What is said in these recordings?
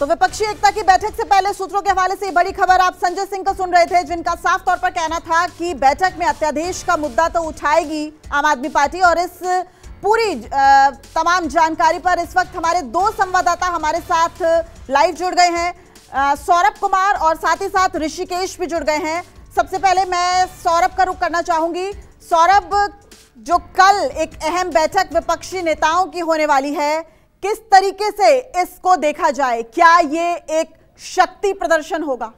तो विपक्षी एकता की बैठक से पहले सूत्रों के हवाले से बड़ी खबर आप संजय सिंह को सुन रहे थे जिनका साफ तौर पर कहना था कि बैठक में अत्यादेश का मुद्दा तो उठाएगी आम आदमी पार्टी और इस पूरी तमाम जानकारी पर इस वक्त हमारे दो संवाददाता हमारे साथ लाइव जुड़ गए हैं सौरभ कुमार और साथ ही साथ ऋषिकेश भी जुड़ गए हैं सबसे पहले मैं सौरभ का रुख करना चाहूंगी सौरभ जो कल एक अहम बैठक विपक्षी नेताओं की होने वाली है किस तरीके से इसको देखा जाए क्या ये एक शक्ति प्रदर्शन होगा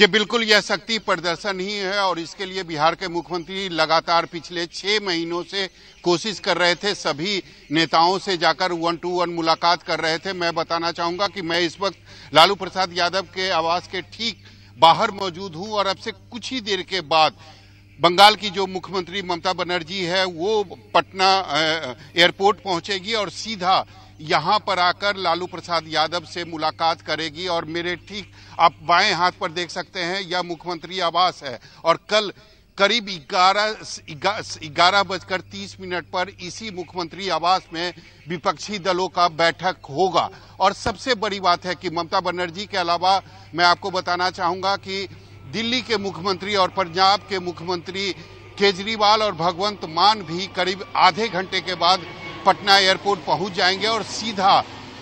जी बिल्कुल यह शक्ति प्रदर्शन ही है और इसके लिए बिहार के मुख्यमंत्री लगातार पिछले छः महीनों से कोशिश कर रहे थे सभी नेताओं से जाकर वन टू वन मुलाकात कर रहे थे मैं बताना चाहूँगा कि मैं इस वक्त लालू प्रसाद यादव के आवास के ठीक बाहर मौजूद हूँ और अब से कुछ ही देर के बाद बंगाल की जो मुख्यमंत्री ममता बनर्जी है वो पटना एयरपोर्ट पहुंचेगी और सीधा यहाँ पर आकर लालू प्रसाद यादव से मुलाकात करेगी और मेरे ठीक आप बाएं हाथ पर देख सकते हैं यह मुख्यमंत्री आवास है और कल करीब ग्यारह ग्यारह बजकर तीस मिनट पर इसी मुख्यमंत्री आवास में विपक्षी दलों का बैठक होगा और सबसे बड़ी बात है कि ममता बनर्जी के अलावा मैं आपको बताना चाहूंगा कि दिल्ली के मुख्यमंत्री और पंजाब के मुख्यमंत्री केजरीवाल और भगवंत मान भी करीब आधे घंटे के बाद पटना एयरपोर्ट पहुंच जाएंगे और सीधा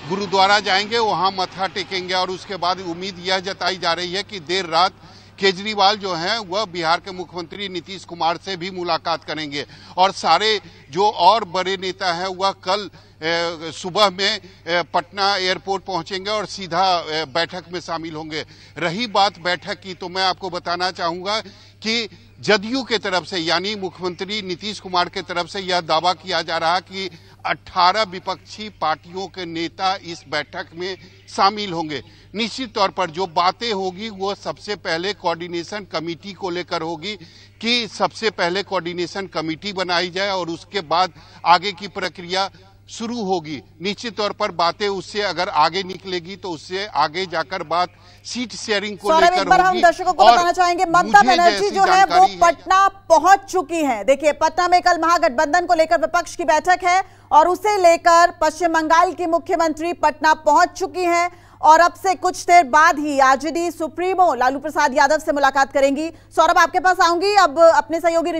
गुरुद्वारा जाएंगे वहां मत्था टेकेंगे और उसके बाद उम्मीद यह जताई जा रही है कि देर रात केजरीवाल जो हैं वह बिहार के मुख्यमंत्री नीतीश कुमार से भी मुलाकात करेंगे और सारे जो और बड़े नेता हैं वह कल सुबह में पटना एयरपोर्ट पहुंचेंगे और सीधा बैठक में शामिल होंगे रही बात बैठक की तो मैं आपको बताना चाहूँगा कि जदयू के तरफ से यानी मुख्यमंत्री नीतीश कुमार के तरफ से यह दावा किया जा रहा कि 18 विपक्षी पार्टियों के नेता इस बैठक में शामिल होंगे निश्चित तौर पर जो बातें होगी वो सबसे पहले कोऑर्डिनेशन कमेटी को लेकर होगी कि सबसे पहले कोऑर्डिनेशन कमेटी बनाई जाए और उसके बाद आगे की प्रक्रिया शुरू होगी निश्चित तौर पर बातें उससे अगर आगे निकलेगी तो उससे आगे जाकर बात सीट शेयरिंग को लेकर हम दर्शकों को बताना चाहेंगे ममता बनर्जी जो है वो पटना पहुंच चुकी हैं देखिए पटना में कल महागठबंधन को लेकर विपक्ष की बैठक है और उसे लेकर पश्चिम बंगाल की मुख्यमंत्री पटना पहुंच चुकी है और अब से कुछ देर बाद ही आरजेडी सुप्रीमो लालू प्रसाद यादव से मुलाकात करेंगी सौरभ आपके पास आऊंगी अब अपने सहयोगी